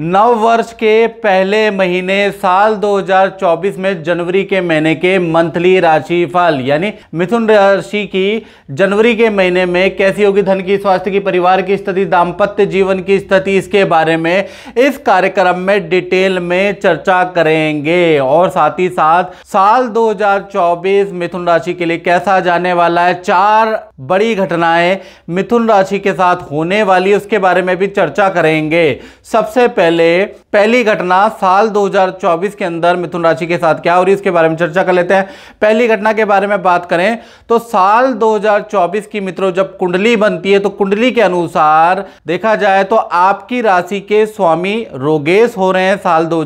नव वर्ष के पहले महीने साल 2024 में जनवरी के महीने के मंथली राशि फल यानी मिथुन राशि की जनवरी के महीने में कैसी होगी धन की स्वास्थ्य की परिवार की स्थिति दाम्पत्य जीवन की स्थिति इसके बारे में इस कार्यक्रम में डिटेल में चर्चा करेंगे और साथ ही साथ साल 2024 मिथुन राशि के लिए कैसा जाने वाला है चार बड़ी घटनाएं मिथुन राशि के साथ होने वाली उसके बारे में भी चर्चा करेंगे सबसे पहले पहली घटना साल 2024 के अंदर मिथुन राशि के साथ क्या हो रही है इसके बारे में चर्चा कर लेते हैं पहली घटना के बारे में बात करें तो साल 2024 की मित्रों जब कुंडली बनती है तो कुंडली के अनुसार देखा जाए तो आपकी राशि के स्वामी रोगेश हो रहे हैं साल दो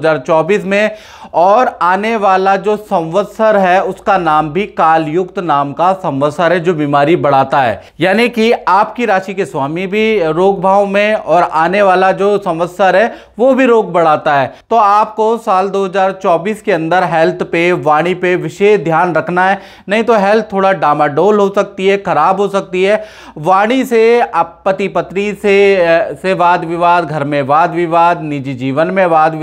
में और आने वाला जो संवत्सर है उसका नाम भी कालयुक्त नाम का संवत्सर है जो बीमारी बढ़ा कहलाता है यानी कि आपकी राशि के स्वामी भी रोग भाव में और आने वाला जो संवत्सर है वो भी रोग बढ़ाता है तो आपको साल 2024 के अंदर हेल्थ पे वाणी पे विशेष ध्यान रखना है नहीं तो हेल्थ थोड़ा डामाडोल हो सकती है खराब हो सकती है वाणी से आप पति पत्नी से से वाद विवाद घर में वाद विवाद निजी जीवन में वाद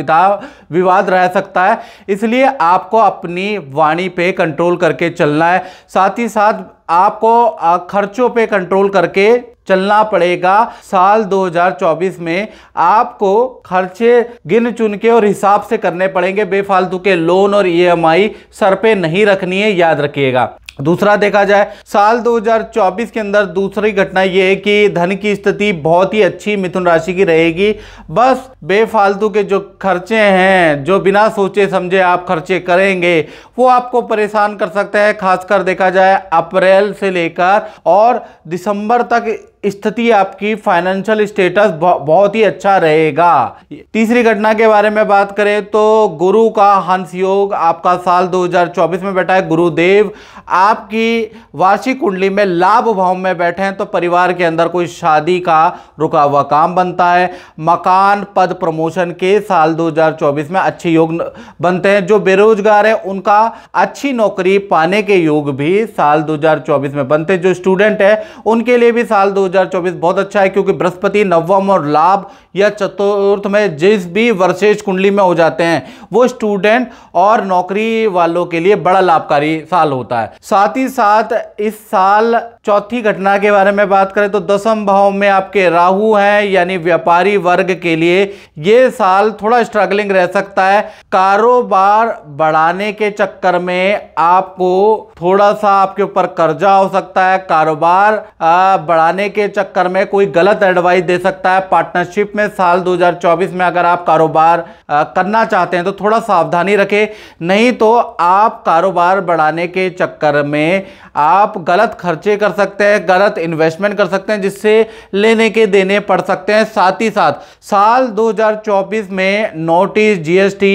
विवाद रह सकता है इसलिए आपको अपनी वाणी पे कंट्रोल करके चलना है साथ ही साथ आपको खर्चों पे कंट्रोल करके चलना पड़ेगा साल 2024 में आपको खर्चे गिन चुन के और हिसाब से करने पड़ेंगे बेफालतू के लोन और ईएमआई e सर पे नहीं रखनी है याद रखिएगा दूसरा देखा जाए साल 2024 के अंदर दूसरी घटना ये है कि धन की स्थिति बहुत ही अच्छी मिथुन राशि की रहेगी बस बेफालतू के जो खर्चे हैं जो बिना सोचे समझे आप खर्चे करेंगे वो आपको परेशान कर सकते हैं खासकर देखा जाए अप्रैल से लेकर और दिसंबर तक स्थिति आपकी फाइनेंशियल स्टेटस बहुत ही अच्छा रहेगा तीसरी घटना के बारे में बात करें तो गुरु का हंस योग आपका साल 2024 में बैठा है गुरुदेव आपकी वार्षिक कुंडली में लाभ भाव में बैठे हैं तो परिवार के अंदर कोई शादी का रुका हुआ काम बनता है मकान पद प्रमोशन के साल 2024 में अच्छे योग बनते हैं जो बेरोजगार है उनका अच्छी नौकरी पाने के योग भी साल दो में बनते हैं जो स्टूडेंट है उनके लिए भी साल 2024 2024 बहुत अच्छा है क्योंकि बृहस्पति नवम और लाभ या चतुर्थ में जिस भी वर्षेज कुंडली में हो जाते हैं वो स्टूडेंट और नौकरी वालों के लिए बड़ा लाभकारी साल होता है साथ ही साथ इस साल चौथी घटना के बारे में बात करें तो दसम भाव में आपके राहु हैं यानी व्यापारी वर्ग के लिए ये साल थोड़ा स्ट्रगलिंग रह सकता है कारोबार बढ़ाने के चक्कर में आपको थोड़ा सा आपके ऊपर कर्जा हो सकता है कारोबार बढ़ाने के के चक्कर में कोई गलत एडवाइस दे सकता है पार्टनरशिप में साल 2024 में अगर आप कारोबार करना चाहते हैं तो थोड़ा सावधानी रखें नहीं तो आप कारोबार बढ़ाने के चक्कर में आप गलत खर्चे कर सकते हैं गलत इन्वेस्टमेंट कर सकते हैं जिससे लेने के देने पड़ सकते हैं साथ ही साथ साल 2024 में नोटिस जीएसटी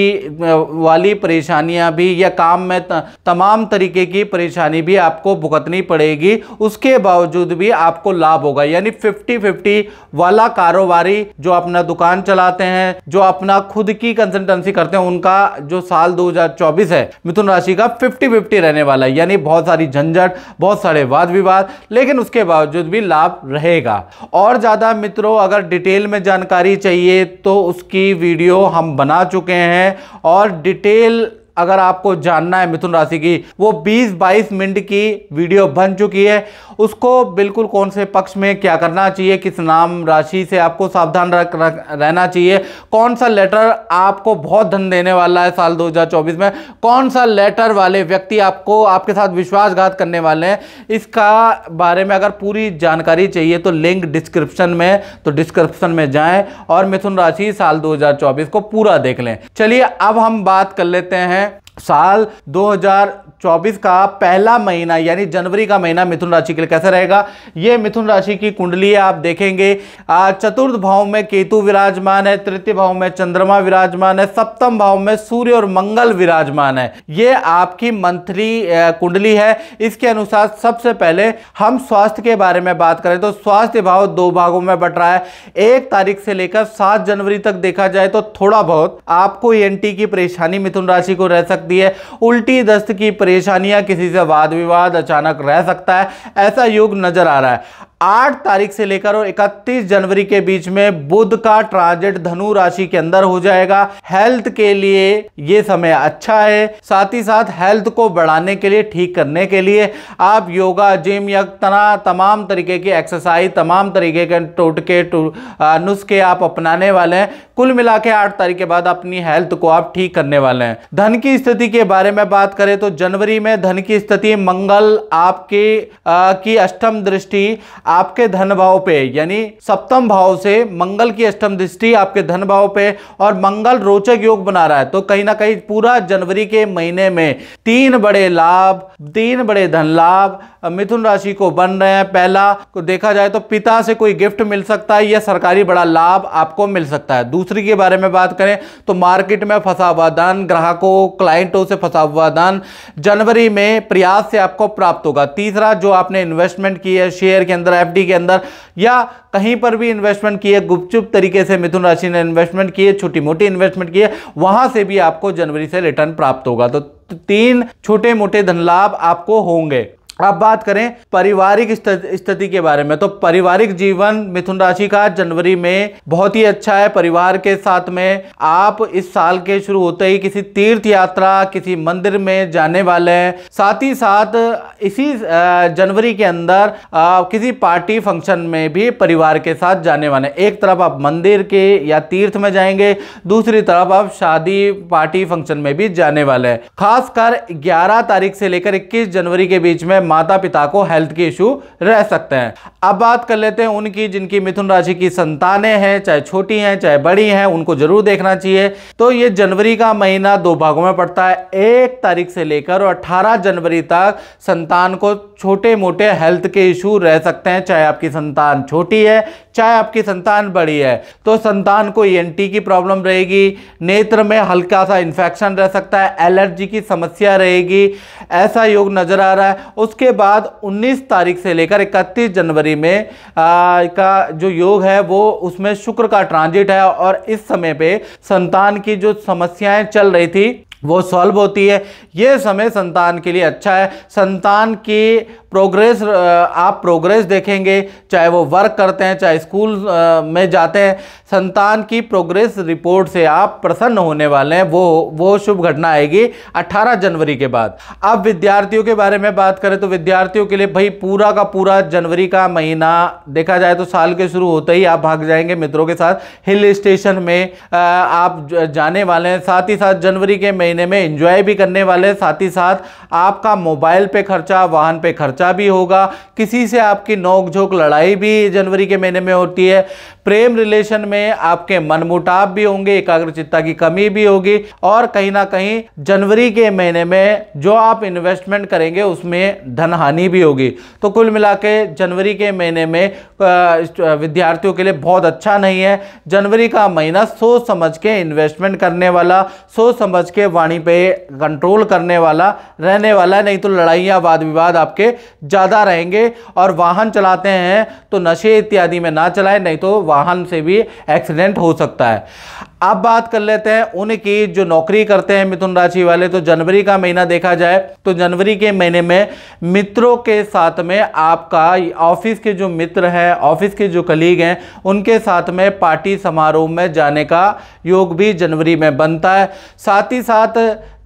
वाली परेशानियां भी या काम में तमाम तरीके की परेशानी भी आपको भुगतनी पड़ेगी उसके बावजूद भी आपको लाभ होगा होगा यानी फिफ्टी फिफ्टी वाला कारोबारी जो अपना दुकान चलाते हैं जो अपना खुद की कंसल्टेंसी करते हैं उनका जो साल 2024 है मिथुन राशि का फिफ्टी फिफ्टी रहने वाला है यानी बहुत सारी झंझट बहुत सारे वाद विवाद लेकिन उसके बावजूद भी लाभ रहेगा और ज़्यादा मित्रों अगर डिटेल में जानकारी चाहिए तो उसकी वीडियो हम बना चुके हैं और डिटेल अगर आपको जानना है मिथुन राशि की वो 20-22 मिनट की वीडियो बन चुकी है उसको बिल्कुल कौन से पक्ष में क्या करना चाहिए किस नाम राशि से आपको सावधान रख, रख रहना चाहिए कौन सा लेटर आपको बहुत धन देने वाला है साल 2024 में कौन सा लेटर वाले व्यक्ति आपको आपके साथ विश्वासघात करने वाले हैं इसका बारे में अगर पूरी जानकारी चाहिए तो लिंक डिस्क्रिप्शन में तो डिस्क्रिप्शन में जाएँ और मिथुन राशि साल दो को पूरा देख लें चलिए अब हम बात कर लेते हैं साल 2024 का पहला महीना यानी जनवरी का महीना मिथुन राशि के लिए कैसा रहेगा ये मिथुन राशि की कुंडली है आप देखेंगे चतुर्थ भाव में केतु विराजमान है तृतीय भाव में चंद्रमा विराजमान है सप्तम भाव में सूर्य और मंगल विराजमान है ये आपकी मंथली कुंडली है इसके अनुसार सबसे पहले हम स्वास्थ्य के बारे में बात करें तो स्वास्थ्य भाव दो भागों में बट रहा है एक तारीख से लेकर सात जनवरी तक देखा जाए तो थोड़ा बहुत आपको एन e की परेशानी मिथुन राशि को रह सकती सकती है उल्टी दस्त की परेशानियां किसी से वाद विवाद अचानक रह सकता है ऐसा योग नजर आ रहा है आठ तारीख से लेकर और इकतीस जनवरी के बीच में बुध का ट्रांजिट धनु राशि के अंदर हो जाएगा हेल्थ के लिए ये समय अच्छा है साथ ही साथ हेल्थ को बढ़ाने के लिए ठीक करने के लिए आप योगा जिम या तना तमाम तरीके की एक्सरसाइज तमाम तरीके के टोटके नुस्खे आप अपनाने वाले हैं कुल मिला के आठ तारीख के बाद अपनी हेल्थ को आप ठीक करने वाले हैं धन की स्थिति स्थिति के बारे में बात करें तो जनवरी में धन की स्थिति मंगल आपके आ, की अष्टम दृष्टि आपके धन भाव पे यानी सप्तम भाव से मंगल की अष्टम दृष्टि आपके धन भाव पे और मंगल रोचक योग बना रहा है तो कहीं ना कहीं पूरा जनवरी के महीने में तीन बड़े लाभ तीन बड़े धन लाभ मिथुन राशि को बन रहे हैं पहला को देखा जाए तो पिता से कोई गिफ्ट मिल सकता है या सरकारी बड़ा लाभ आपको मिल सकता है दूसरी के बारे में बात करें तो मार्केट में फंसा हुआ धन ग्राहकों क्लाइंट लाइन से फंसा हुआ धन जनवरी में प्रयास से आपको प्राप्त होगा तीसरा जो आपने इन्वेस्टमेंट की है शेयर के अंदर एफडी के अंदर या कहीं पर भी इन्वेस्टमेंट किए गुपचुप तरीके से मिथुन राशि ने इन्वेस्टमेंट किए छोटी मोटी इन्वेस्टमेंट की वहां से भी आपको जनवरी से रिटर्न प्राप्त होगा तो तीन छोटे मोटे धन लाभ आपको होंगे अब बात करें पारिवारिक स्थिति के बारे में तो पारिवारिक जीवन मिथुन राशि का जनवरी में बहुत ही अच्छा है परिवार के साथ में आप इस साल के शुरू होते ही किसी तीर्थ यात्रा किसी मंदिर में जाने वाले हैं साथ ही साथ इसी जनवरी के अंदर किसी पार्टी फंक्शन में भी परिवार के साथ जाने वाले एक तरफ आप मंदिर के या तीर्थ में जाएंगे दूसरी तरफ आप शादी पार्टी फंक्शन में भी जाने वाले हैं खासकर ग्यारह तारीख से लेकर इक्कीस जनवरी के बीच में माता पिता को हेल्थ के इशू रह सकते हैं अब बात कर लेते हैं उनकी जिनकी मिथुन राशि की संतानें हैं चाहे छोटी हैं चाहे बड़ी हैं उनको जरूर देखना चाहिए तो ये जनवरी का महीना दो भागों में पड़ता है एक तारीख से लेकर और अट्ठारह जनवरी तक संतान को छोटे मोटे हेल्थ के इशू रह सकते हैं चाहे आपकी संतान छोटी है चाहे आपकी संतान बड़ी है तो संतान को एंटी e की प्रॉब्लम रहेगी नेत्र में हल्का सा इन्फेक्शन रह सकता है एलर्जी की समस्या रहेगी ऐसा योग नजर आ रहा है उसके उसके बाद 19 तारीख से लेकर 31 जनवरी में आ, का जो योग है वो उसमें शुक्र का ट्रांजिट है और इस समय पे संतान की जो समस्याएं चल रही थी वो सॉल्व होती है ये समय संतान के लिए अच्छा है संतान की प्रोग्रेस आप प्रोग्रेस देखेंगे चाहे वो वर्क करते हैं चाहे स्कूल में जाते हैं संतान की प्रोग्रेस रिपोर्ट से आप प्रसन्न होने वाले हैं वो वो शुभ घटना आएगी 18 जनवरी के बाद अब विद्यार्थियों के बारे में बात करें तो विद्यार्थियों के लिए भाई पूरा का पूरा जनवरी का महीना देखा जाए तो साल के शुरू होते ही आप भाग जाएंगे मित्रों के साथ हिल स्टेशन में आप जाने वाले हैं साथ ही साथ जनवरी के महीने महीने में एंजॉय भी करने वाले साथ ही साथ आपका मोबाइल पे खर्चा वाहन पे खर्चा भी होगा किसी से आपकी नोकझोंक लड़ाई भी जनवरी के महीने में होती है प्रेम रिलेशन में आपके मनमुटाव भी होंगे एकाग्रचित्ता की कमी भी होगी और कहीं ना कहीं जनवरी के महीने में जो आप इन्वेस्टमेंट करेंगे उसमें धन हानि भी होगी तो कुल मिला के जनवरी के महीने में विद्यार्थियों के लिए बहुत अच्छा नहीं है जनवरी का महीना सोच समझ के इन्वेस्टमेंट करने वाला सोच समझ के वाणी पे कंट्रोल करने वाला रहने वाला नहीं तो लड़ाइयाँ वाद विवाद आपके ज़्यादा रहेंगे और वाहन चलाते हैं तो नशे इत्यादि में ना चलाएं नहीं तो वाहन वाहन से भी एक्सीडेंट हो सकता है अब बात कर लेते हैं उनकी जो नौकरी करते हैं मिथुन राशि वाले तो जनवरी का महीना देखा जाए तो जनवरी के महीने में मित्रों के साथ में आपका ऑफिस के जो मित्र हैं ऑफिस के जो कलीग हैं उनके साथ में पार्टी समारोह में जाने का योग भी जनवरी में बनता है साथ ही साथ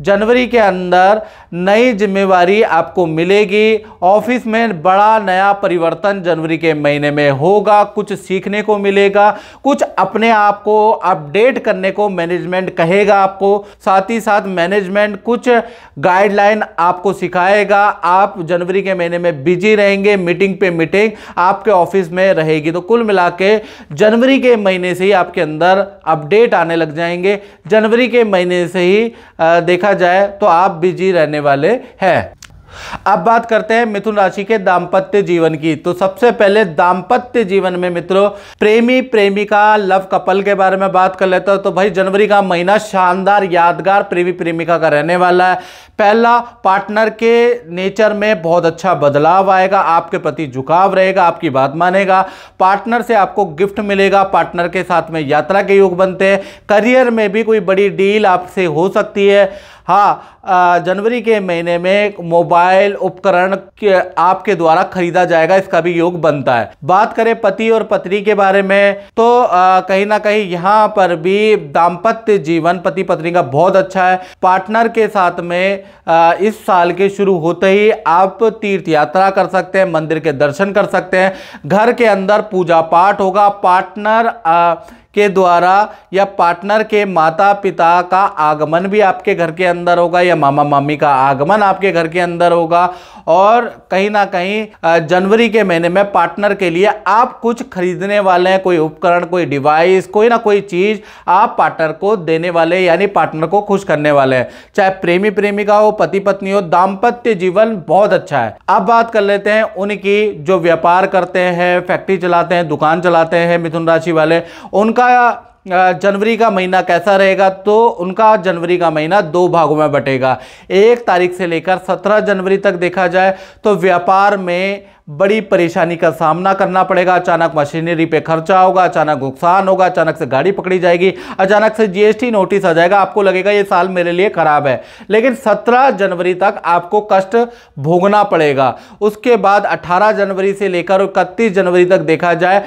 जनवरी के अंदर नई जिम्मेवारी आपको मिलेगी ऑफिस में बड़ा नया परिवर्तन जनवरी के महीने में होगा कुछ सीखने को मिलेगा कुछ अपने आप को अपडेट करने को मैनेजमेंट कहेगा आपको साथ ही साथ मैनेजमेंट कुछ गाइडलाइन आपको सिखाएगा आप जनवरी के महीने में बिजी रहेंगे मीटिंग पे मीटिंग आपके ऑफिस में रहेगी तो कुल मिला के जनवरी के महीने से ही आपके अंदर अपडेट आने लग जाएंगे जनवरी के महीने से ही देखा जाए तो आप बिजी रहने वाले हैं अब बात करते हैं मिथुन राशि के दाम्पत्य जीवन की तो सबसे पहले दाम्पत्य जीवन में मित्रों प्रेमी प्रेमिका लव कपल के बारे में बात कर लेता हूं तो भाई जनवरी का महीना शानदार यादगार प्रेमी प्रेमिका का रहने वाला है पहला पार्टनर के नेचर में बहुत अच्छा बदलाव आएगा आपके प्रति झुकाव रहेगा आपकी बात मानेगा पार्टनर से आपको गिफ्ट मिलेगा पार्टनर के साथ में यात्रा के योग बनते हैं करियर में भी कोई बड़ी डील आपसे हो सकती है हाँ जनवरी के महीने में मोबाइल मोबाइल उपकरण आपके द्वारा खरीदा जाएगा इसका भी योग बनता है बात करें पति और पत्नी के बारे में तो कहीं ना कहीं यहाँ पर भी दाम्पत्य जीवन पति पत्नी का बहुत अच्छा है पार्टनर के साथ में आ, इस साल के शुरू होते ही आप तीर्थ यात्रा कर सकते हैं मंदिर के दर्शन कर सकते हैं घर के अंदर पूजा पाठ होगा पार्टनर आ, के द्वारा या पार्टनर के माता पिता का आगमन भी आपके घर के अंदर होगा या मामा मामी का आगमन आपके घर के अंदर होगा और कहीं ना कहीं जनवरी के महीने में पार्टनर के लिए आप कुछ खरीदने वाले हैं कोई उपकरण कोई डिवाइस कोई ना कोई चीज़ आप पार्टनर को देने वाले यानी पार्टनर को खुश करने वाले हैं चाहे प्रेमी प्रेमिका हो पति पत्नी हो दाम्पत्य जीवन बहुत अच्छा है अब बात कर लेते हैं उनकी जो व्यापार करते हैं फैक्ट्री चलाते हैं दुकान चलाते हैं मिथुन राशि वाले उनका उनका जनवरी का महीना कैसा रहेगा तो उनका जनवरी का महीना दो भागों में बटेगा एक तारीख से लेकर सत्रह जनवरी तक देखा जाए तो व्यापार में बड़ी परेशानी का सामना करना पड़ेगा अचानक मशीनरी पे खर्चा होगा अचानक नुकसान होगा अचानक से गाड़ी पकड़ी जाएगी अचानक से जीएसटी नोटिस आ जाएगा आपको लगेगा ये साल मेरे लिए खराब है लेकिन 17 जनवरी तक आपको कष्ट भोगना पड़ेगा उसके बाद 18 जनवरी से लेकर इकतीस जनवरी तक देखा जाए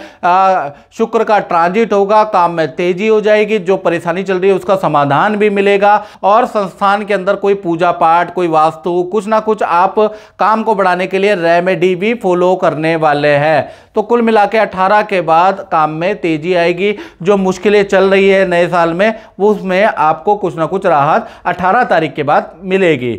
शुक्र का ट्रांजिट होगा काम में तेजी हो जाएगी जो परेशानी चल रही है उसका समाधान भी मिलेगा और संस्थान के अंदर कोई पूजा पाठ कोई वास्तु कुछ ना कुछ आप काम को बढ़ाने के लिए रेमेडी भी फॉलो करने वाले हैं तो कुल मिला के अठारह के बाद काम में तेजी आएगी जो मुश्किलें चल रही है नए साल में उसमें आपको कुछ ना कुछ राहत अठारह तारीख के बाद मिलेगी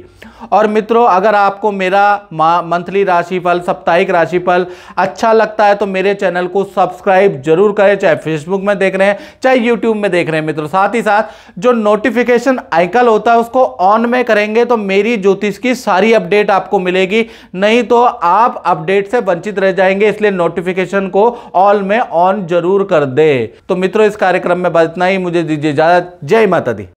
और मित्रों अगर आपको मेरा मंथली राशिफल साप्ताहिक राशिफल अच्छा लगता है तो मेरे चैनल को सब्सक्राइब जरूर करें चाहे फेसबुक में देख रहे हैं चाहे यूट्यूब में देख रहे हैं मित्रों साथ ही साथ जो नोटिफिकेशन आइकल होता है उसको ऑन में करेंगे तो मेरी ज्योतिष की सारी अपडेट आपको मिलेगी नहीं तो आप अपडेट से वंचित रह जाएंगे इसलिए नोटिफिक नोटिफिकेशन को ऑल में ऑन जरूर कर दे तो मित्रों इस कार्यक्रम में बस इतना ही मुझे दीजिए इजाजत जय माता दी